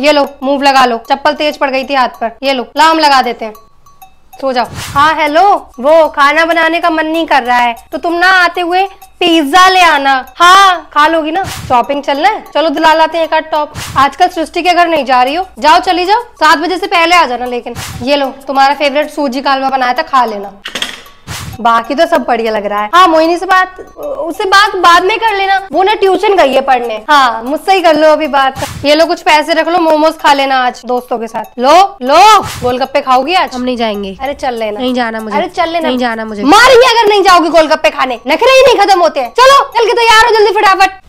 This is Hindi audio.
ये लो मूव लगा लो चप्पल तेज पड़ गई थी हाथ पर ये लो लाम लगा देते हैं सो जाओ हाँ हेलो वो खाना बनाने का मन नहीं कर रहा है तो तुम ना आते हुए पिज्जा ले आना हाँ खा लोगी ना शॉपिंग चलना है चलो दिला लाते हैं एक आध टॉप आजकल सृष्टि के घर नहीं जा रही हो जाओ चली जाओ सात बजे से पहले आ जाना लेकिन ये लो तुम्हारा फेवरेट सूजी का हलवा बनाया था खा लेना बाकी तो सब बढ़िया लग रहा है हाँ मोहिनी से बात उससे बात बाद में कर लेना वो ना ट्यूशन गई है पढ़ने हाँ मुझसे ही कर लो अभी बात ये लो कुछ पैसे रख लो मोमोज खा लेना आज दोस्तों के साथ लो लो गोलगप्पे खाओगी आज हम नहीं जाएंगे अरे चल लेना नहीं जाना मुझे अरे चल लेना नहीं जाना मुझे मारेंगे अगर नहीं जाओगी गोलगप्पे खाने नखरे ही नहीं खत्म होते हैं चलो चल के तैयार हो जल्दी फटाफट